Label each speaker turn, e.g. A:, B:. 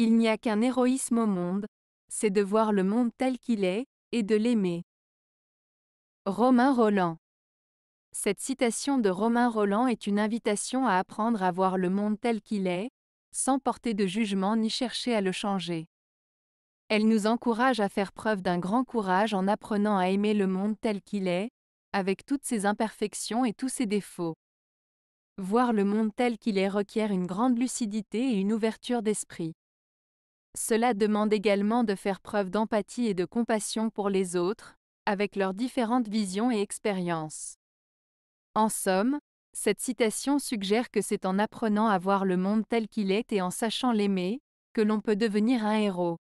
A: Il n'y a qu'un héroïsme au monde, c'est de voir le monde tel qu'il est, et de l'aimer. Romain Roland Cette citation de Romain Roland est une invitation à apprendre à voir le monde tel qu'il est, sans porter de jugement ni chercher à le changer. Elle nous encourage à faire preuve d'un grand courage en apprenant à aimer le monde tel qu'il est, avec toutes ses imperfections et tous ses défauts. Voir le monde tel qu'il est requiert une grande lucidité et une ouverture d'esprit. Cela demande également de faire preuve d'empathie et de compassion pour les autres, avec leurs différentes visions et expériences. En somme, cette citation suggère que c'est en apprenant à voir le monde tel qu'il est et en sachant l'aimer, que l'on peut devenir un héros.